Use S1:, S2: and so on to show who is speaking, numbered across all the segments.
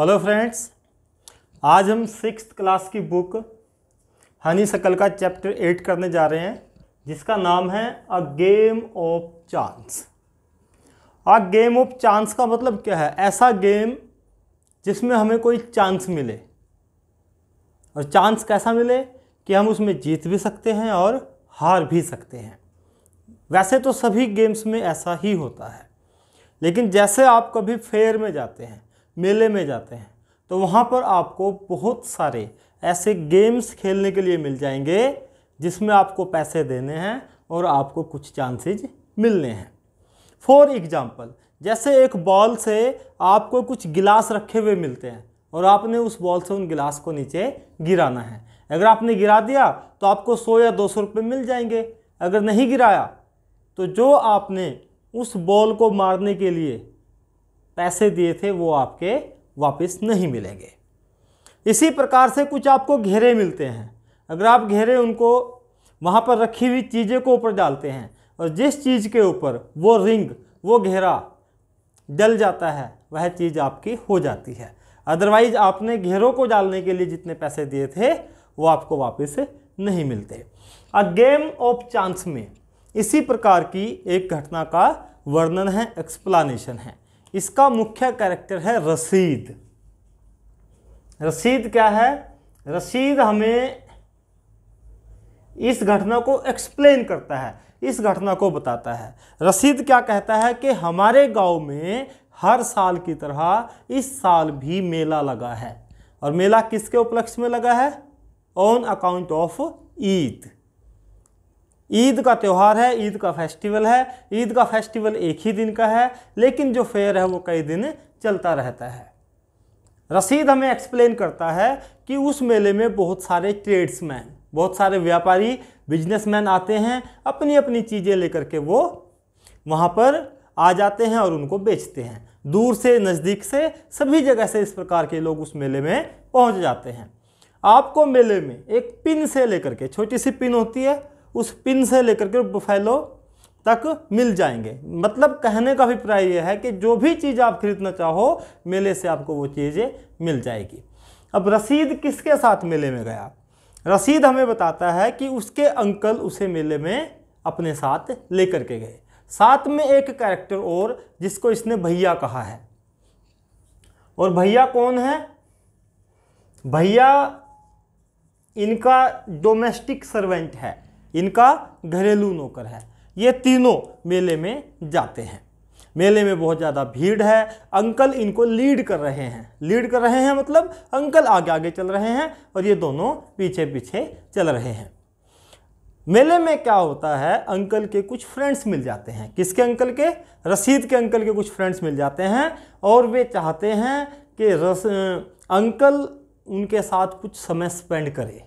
S1: hello friends आज हम six class की बुक हनी सकल का चैप्टर एट करने जा रहे हैं जिसका नाम है a game of chance a game of chance का मतलब क्या है ऐसा गेम जिसमें हमें कोई चांस मिले और चांस कैसा मिले कि हम उसमें जीत भी सकते हैं और हार भी सकते हैं वैसे तो सभी गेम्स में ऐसा ही होता है लेकिन जैसे आप कभी फेयर में जाते हैं मेले में जाते हैं तो वहाँ पर आपको बहुत सारे ऐसे गेम्स खेलने के लिए मिल जाएंगे जिसमें आपको पैसे देने हैं और आपको कुछ चांसेज मिलने हैं फॉर एग्ज़ाम्पल जैसे एक बॉल से आपको कुछ गिलास रखे हुए मिलते हैं और आपने उस बॉल से उन गिलास को नीचे गिराना है अगर आपने गिरा दिया तो आपको सौ या दो सौ रुपये मिल जाएंगे अगर नहीं गिराया तो जो आपने उस बॉल को मारने के लिए पैसे दिए थे वो आपके वापस नहीं मिलेंगे इसी प्रकार से कुछ आपको घेरे मिलते हैं अगर आप घेरे उनको वहाँ पर रखी हुई चीज़ें को ऊपर डालते हैं और जिस चीज़ के ऊपर वो रिंग वो घेरा जल जाता है वह चीज़ आपकी हो जाती है अदरवाइज आपने घेरों को डालने के लिए जितने पैसे दिए थे वो आपको वापस नहीं मिलते अ गेम ऑफ चांस में इसी प्रकार की एक घटना का वर्णन है एक्सप्लानेशन है इसका मुख्य कैरेक्टर है रसीद रसीद क्या है रसीद हमें इस घटना को एक्सप्लेन करता है इस घटना को बताता है रसीद क्या कहता है कि हमारे गांव में हर साल की तरह इस साल भी मेला लगा है और मेला किसके उपलक्ष्य में लगा है on account of Eid Eid का त्यौहार है ईद का फेस्टिवल है ईद का फेस्टिवल एक ही दिन का है लेकिन जो फेयर है वो कई दिन चलता रहता है रसीद हमें एक्सप्लेन करता है कि उस मेले में बहुत सारे ट्रेड्समैन बहुत सारे व्यापारी बिजनेसमैन आते हैं अपनी अपनी चीज़ें लेकर के वो वहाँ पर आ जाते हैं और उनको बेचते हैं दूर से नज़दीक से सभी जगह से इस प्रकार के लोग उस मेले में पहुँच जाते हैं आपको मेले में एक पिन से लेकर के छोटी सी पिन होती है उस पिन से लेकर के बुफैलो तक मिल जाएंगे मतलब कहने का अभिप्राय यह है कि जो भी चीज़ आप खरीदना चाहो मेले से आपको वो चीज़ें मिल जाएगी अब रसीद किसके साथ मेले में गया रसीद हमें बताता है कि उसके अंकल उसे मेले में अपने साथ लेकर के गए साथ में एक कैरेक्टर और जिसको इसने भैया कहा है और भैया कौन है भैया इनका डोमेस्टिक सर्वेंट है इनका घरेलू नौकर है ये तीनों मेले में जाते हैं मेले में बहुत ज़्यादा भीड़ है अंकल इनको लीड कर रहे हैं लीड कर रहे हैं मतलब अंकल आगे आगे चल रहे हैं और ये दोनों पीछे पीछे चल रहे हैं मेले में क्या होता है अंकल के कुछ फ्रेंड्स मिल जाते हैं किसके अंकल के रसीद के अंकल के कुछ फ्रेंड्स मिल जाते हैं और वे चाहते हैं कि रस अंकल उनके साथ कुछ समय स्पेंड करे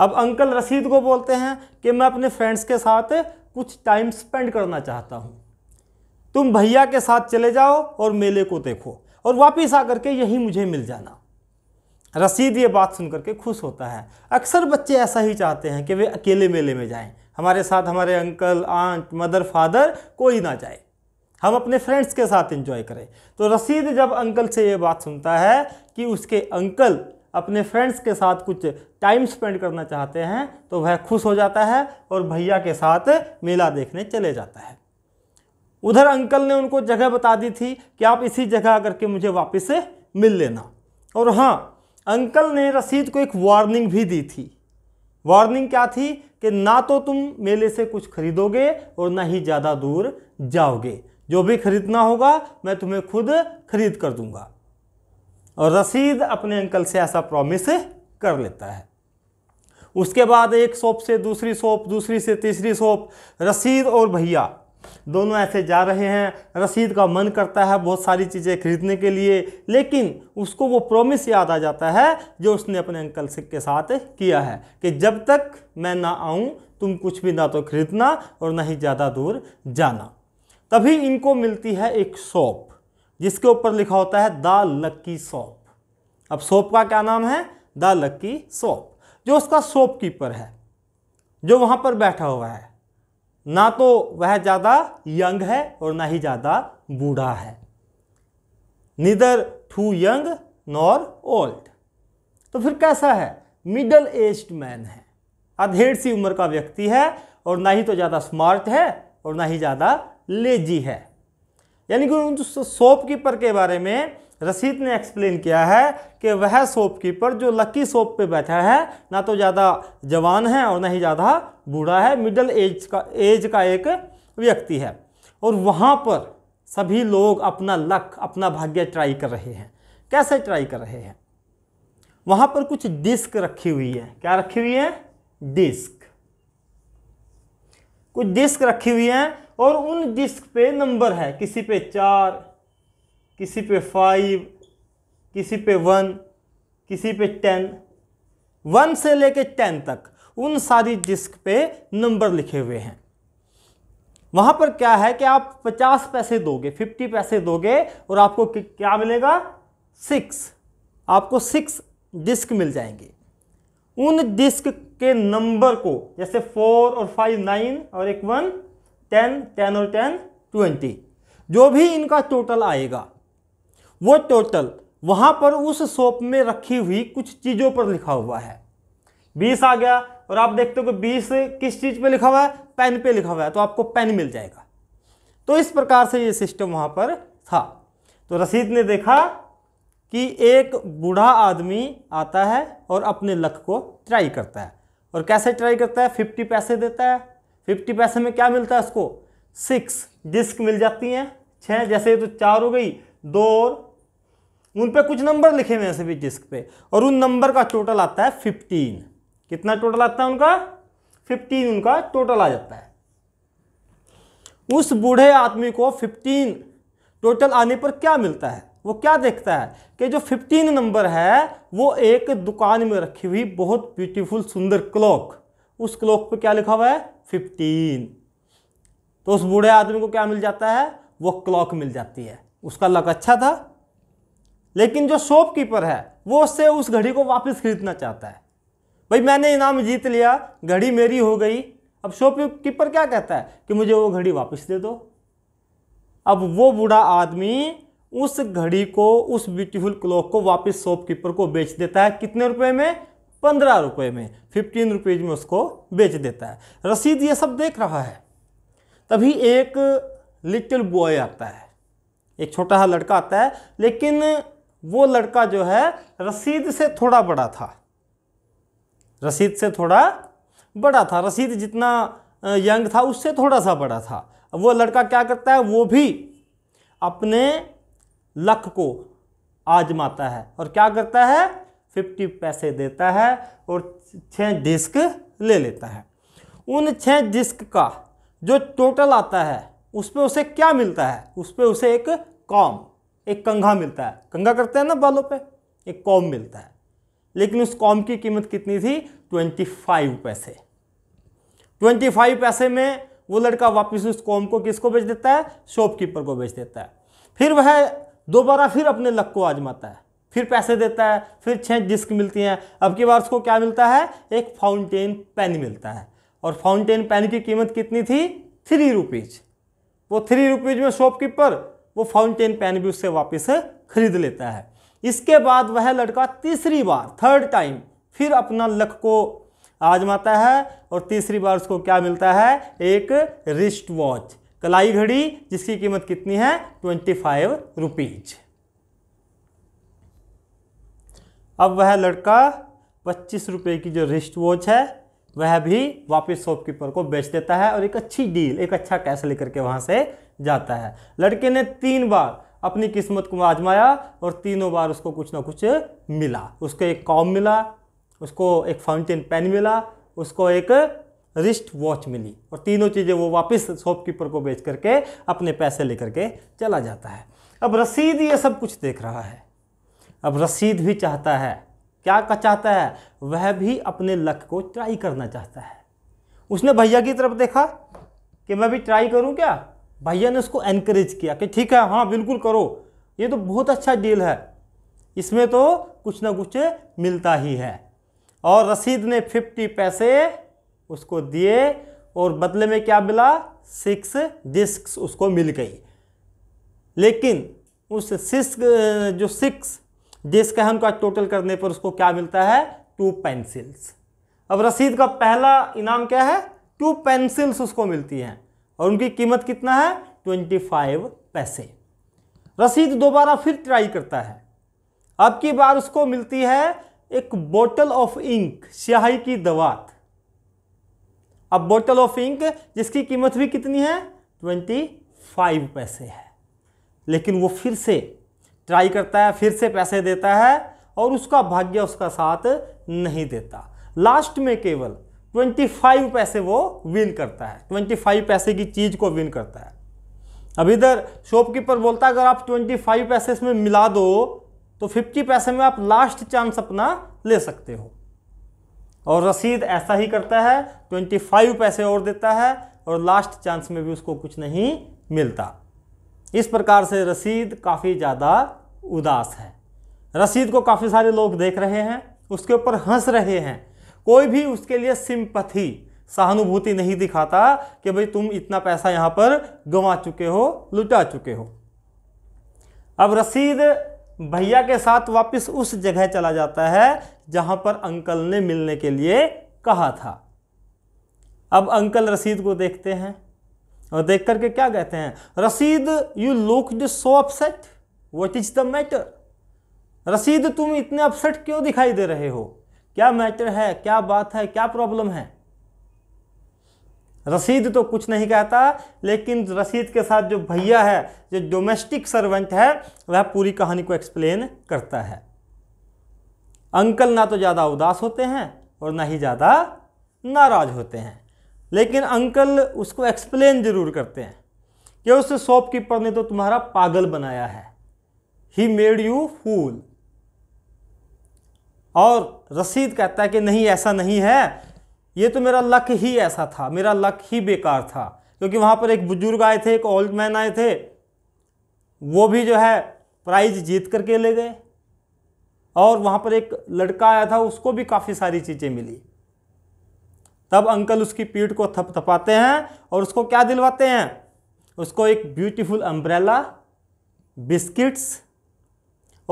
S1: अब अंकल रसीद को बोलते हैं कि मैं अपने फ्रेंड्स के साथ कुछ टाइम स्पेंड करना चाहता हूँ तुम भैया के साथ चले जाओ और मेले को देखो और वापस आकर के यही मुझे मिल जाना रसीद ये बात सुन करके खुश होता है अक्सर बच्चे ऐसा ही चाहते हैं कि वे अकेले मेले में जाएं हमारे साथ हमारे अंकल आंट मदर फादर कोई ना जाए हम अपने फ्रेंड्स के साथ एंजॉय करें तो रसीद जब अंकल से ये बात सुनता है कि उसके अंकल अपने फ्रेंड्स के साथ कुछ टाइम स्पेंड करना चाहते हैं तो वह खुश हो जाता है और भैया के साथ मेला देखने चले जाता है उधर अंकल ने उनको जगह बता दी थी कि आप इसी जगह आकर के मुझे वापस मिल लेना और हाँ अंकल ने रसीद को एक वार्निंग भी दी थी वार्निंग क्या थी कि ना तो तुम मेले से कुछ खरीदोगे और ना ही ज़्यादा दूर जाओगे जो भी खरीदना होगा मैं तुम्हें खुद खरीद कर दूंगा और रसीद अपने अंकल से ऐसा प्रॉमिस कर लेता है उसके बाद एक शॉप से दूसरी शॉप दूसरी से तीसरी शॉप रसीद और भैया दोनों ऐसे जा रहे हैं रसीद का मन करता है बहुत सारी चीज़ें खरीदने के लिए लेकिन उसको वो प्रॉमिस याद आ जाता है जो उसने अपने अंकल से के साथ किया है कि जब तक मैं ना आऊँ तुम कुछ भी ना तो खरीदना और ना ही ज़्यादा दूर जाना तभी इनको मिलती है एक शॉप जिसके ऊपर लिखा होता है द लक्की सॉप अब सॉप का क्या नाम है द लक्की सॉप जो उसका शॉप कीपर है जो वहाँ पर बैठा हुआ है ना तो वह ज़्यादा यंग है और ना ही ज़्यादा बूढ़ा है neither too young nor old तो फिर कैसा है मिडल एज्ड मैन है अधेड़ सी उम्र का व्यक्ति है और ना ही तो ज़्यादा स्मार्ट है और ना ही ज़्यादा लेजी है यानी कि उन सोप कीपर के बारे में रसीद ने एक्सप्लेन किया है कि वह सोप कीपर जो लकी सोप पे बैठा है ना तो ज़्यादा जवान है और ना ही ज़्यादा बूढ़ा है मिडल एज का एज का एक व्यक्ति है और वहाँ पर सभी लोग अपना लक अपना भाग्य ट्राई कर रहे हैं कैसे ट्राई कर रहे हैं वहाँ पर कुछ डिस्क रखी हुई है क्या रखी हुई है डिस्क कुछ डिस्क रखी हुई है और उन डिस्क पे नंबर है किसी पे चार किसी पे फाइव किसी पे वन किसी पे टेन वन से लेके टेन तक उन सारी डिस्क पे नंबर लिखे हुए हैं वहाँ पर क्या है कि आप पचास पैसे दोगे फिफ्टी पैसे दोगे और आपको क्या मिलेगा सिक्स आपको सिक्स डिस्क मिल जाएंगे उन डिस्क के नंबर को जैसे फोर और फाइव नाइन और एक वन टेन टेन और टेन ट्वेंटी जो भी इनका टोटल आएगा वो टोटल वहाँ पर उस शॉप में रखी हुई कुछ चीज़ों पर लिखा हुआ है बीस आ गया और आप देखते हो कि बीस किस चीज़ पे लिखा हुआ है पेन पे लिखा हुआ है तो आपको पेन मिल जाएगा तो इस प्रकार से ये सिस्टम वहाँ पर था तो रसीद ने देखा कि एक बूढ़ा आदमी आता है और अपने लक को ट्राई करता है और कैसे ट्राई करता है फिफ्टी पैसे देता है फिफ्टी पैसे में क्या मिलता है उसको सिक्स डिस्क मिल जाती हैं छः जैसे तो चार हो गई दो और उन पर कुछ नंबर लिखे हुए हैं सभी डिस्क पे और उन नंबर का टोटल आता है फिफ्टीन कितना टोटल आता है उनका फिफ्टीन उनका टोटल आ जाता है उस बूढ़े आदमी को फिफ्टीन टोटल आने पर क्या मिलता है वो क्या देखता है कि जो फिफ्टीन नंबर है वो एक दुकान में रखी हुई बहुत ब्यूटीफुल सुंदर क्लॉक उस क्लॉक पे क्या लिखा हुआ है फिफ्टीन तो उस बूढ़े आदमी को क्या मिल जाता है वो क्लॉक मिल जाती है उसका लक अच्छा था लेकिन जो शॉपकीपर है वो उससे उस घड़ी को वापस खरीदना चाहता है भाई मैंने इनाम जीत लिया घड़ी मेरी हो गई अब शॉपकीपर क्या कहता है कि मुझे वो घड़ी वापस दे दो अब वो बूढ़ा आदमी उस घड़ी को उस ब्यूटीफुल क्लॉक को वापस शॉपकीपर को बेच देता है कितने रुपए में पंद्रह रुपये में फिफ्टीन रुपीज़ में उसको बेच देता है रसीद ये सब देख रहा है तभी एक लिटिल बॉय आता है एक छोटा सा लड़का आता है लेकिन वो लड़का जो है रसीद से थोड़ा बड़ा था रसीद से थोड़ा बड़ा था रसीद जितना यंग था उससे थोड़ा सा बड़ा था वो लड़का क्या करता है वो भी अपने लक को आजमाता है और क्या करता है फिफ्टी पैसे देता है और छः डिस्क ले लेता है उन छः डिस्क का जो टोटल आता है उस पर उसे क्या मिलता है उस पर उसे एक कॉम एक कंघा मिलता है कंघा करते हैं ना बालों पे एक कॉम मिलता है लेकिन उस कॉम की कीमत कितनी थी ट्वेंटी फाइव पैसे ट्वेंटी फाइव पैसे में वो लड़का वापस उस कॉम को किसको बेच देता है शॉपकीपर को बेच देता है फिर वह दोबारा फिर अपने लक को आजमाता है फिर पैसे देता है फिर छः डिस्क मिलती हैं अब की बार उसको क्या मिलता है एक फाउंटेन पेन मिलता है और फाउंटेन पेन की कीमत कितनी थी थ्री रुपीज़ वो थ्री रुपीज़ में शॉपकीपर वो फाउंटेन पेन भी उससे वापस खरीद लेता है इसके बाद वह लड़का तीसरी बार थर्ड टाइम फिर अपना लक को आजमाता है और तीसरी बार उसको क्या मिलता है एक रिस्ट वॉच कलाई घड़ी जिसकी कीमत कितनी है ट्वेंटी फाइव रुपीज़ अब वह लड़का पच्चीस रुपये की जो रिस्ट वॉच है वह भी वापस शॉपकीपर को बेच देता है और एक अच्छी डील एक अच्छा कैश लेकर के वहाँ से जाता है लड़के ने तीन बार अपनी किस्मत को आजमाया और तीनों बार उसको कुछ ना कुछ मिला उसको एक कॉम मिला उसको एक फाउंटेन पेन मिला उसको एक रिस्ट वॉच मिली और तीनों चीज़ें वो वापस शॉपकीपर को बेच करके अपने पैसे लेकर के चला जाता है अब रसीद ये सब कुछ देख रहा है अब रसीद भी चाहता है क्या का चाहता है वह भी अपने लक को ट्राई करना चाहता है उसने भैया की तरफ देखा कि मैं भी ट्राई करूं क्या भैया ने उसको एनकरेज किया कि ठीक है हाँ बिल्कुल करो ये तो बहुत अच्छा डील है इसमें तो कुछ ना कुछ मिलता ही है और रसीद ने फिफ्टी पैसे उसको दिए और बदले में क्या मिला सिक्स डिस्क उसको मिल गई लेकिन उस सिक्स जो सिक्स जिसका हम का टोटल करने पर उसको क्या मिलता है टू पेंसिल्स अब रसीद का पहला इनाम क्या है टू पेंसिल्स उसको मिलती हैं और उनकी कीमत कितना है ट्वेंटी फाइव पैसे रसीद दोबारा फिर ट्राई करता है अब की बार उसको मिलती है एक बोतल ऑफ इंक स्याही की दवात अब बोतल ऑफ इंक जिसकी कीमत भी कितनी है ट्वेंटी फाइव पैसे है लेकिन वो फिर से ट्राई करता है फिर से पैसे देता है और उसका भाग्य उसका साथ नहीं देता लास्ट में केवल 25 पैसे वो विन करता है 25 पैसे की चीज़ को विन करता है अब इधर शॉपकीपर बोलता है अगर आप 25 पैसे इसमें मिला दो तो 50 पैसे में आप लास्ट चांस अपना ले सकते हो और रसीद ऐसा ही करता है 25 पैसे और देता है और लास्ट चांस में भी उसको कुछ नहीं मिलता इस प्रकार से रसीद काफ़ी ज़्यादा उदास है रसीद को काफ़ी सारे लोग देख रहे हैं उसके ऊपर हंस रहे हैं कोई भी उसके लिए सिंपथी सहानुभूति नहीं दिखाता कि भाई तुम इतना पैसा यहाँ पर गंवा चुके हो लुटा चुके हो अब रसीद भैया के साथ वापस उस जगह चला जाता है जहाँ पर अंकल ने मिलने के लिए कहा था अब अंकल रसीद को देखते हैं और देख करके क्या कहते हैं Rasheed you look so upset what is the matter Rasheed तुम इतने अपसेट क्यों दिखाई दे रहे हो क्या मैटर है क्या बात है क्या प्रॉब्लम है रसीद तो कुछ नहीं कहता लेकिन रसीद के साथ जो भैया है जो डोमेस्टिक सर्वेंट है वह पूरी कहानी को एक्सप्लेन करता है अंकल ना तो ज़्यादा उदास होते हैं और ना ही ज़्यादा नाराज होते हैं लेकिन अंकल उसको एक्सप्लेन ज़रूर करते हैं कि उस शॉपकीपर ने तो तुम्हारा पागल बनाया है ही मेड यू फूल और रसीद कहता है कि नहीं ऐसा नहीं है ये तो मेरा लक ही ऐसा था मेरा लक ही बेकार था क्योंकि वहाँ पर एक बुजुर्ग आए थे एक ओल्ड मैन आए थे वो भी जो है प्राइज जीत करके ले गए और वहाँ पर एक लड़का आया था उसको भी काफ़ी सारी चीज़ें मिली तब अंकल उसकी पीठ को थपथपाते हैं और उसको क्या दिलवाते हैं उसको एक ब्यूटीफुल अम्ब्रेला बिस्किट्स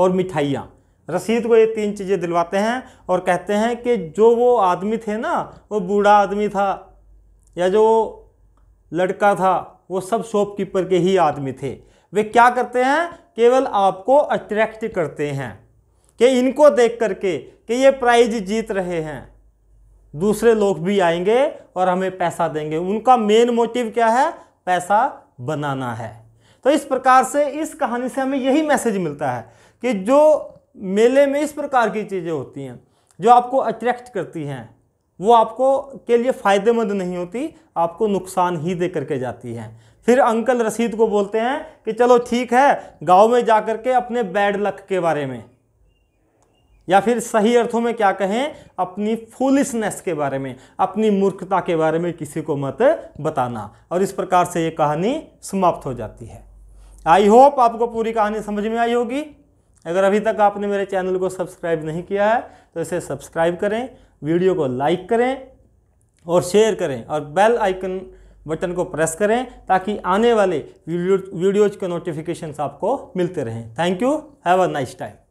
S1: और मिठाइयाँ रसीद को ये तीन चीज़ें दिलवाते हैं और कहते हैं कि जो वो आदमी थे ना वो बूढ़ा आदमी था या जो लड़का था वो सब शॉपकीपर के ही आदमी थे वे क्या करते हैं केवल आपको अट्रैक्ट करते हैं कि इनको देख करके कि ये प्राइज जीत रहे हैं दूसरे लोग भी आएंगे और हमें पैसा देंगे उनका मेन मोटिव क्या है पैसा बनाना है तो इस प्रकार से इस कहानी से हमें यही मैसेज मिलता है कि जो मेले में इस प्रकार की चीज़ें होती हैं जो आपको अट्रैक्ट करती हैं वो आपको के लिए फ़ायदेमंद नहीं होती आपको नुकसान ही दे करके जाती हैं फिर अंकल रसीद को बोलते हैं कि चलो ठीक है गांव में जा कर के अपने बैड लक के बारे में या फिर सही अर्थों में क्या कहें अपनी फुलिसनेस के बारे में अपनी मूर्खता के बारे में किसी को मत बताना और इस प्रकार से ये कहानी समाप्त हो जाती है आई होप आपको पूरी कहानी समझ में आई होगी अगर अभी तक आपने मेरे चैनल को सब्सक्राइब नहीं किया है तो इसे सब्सक्राइब करें वीडियो को लाइक करें और शेयर करें और बेल आइकन बटन को प्रेस करें ताकि आने वाले वीडियो वीडियोज के नोटिफिकेशन आपको मिलते रहें thank you have a nice time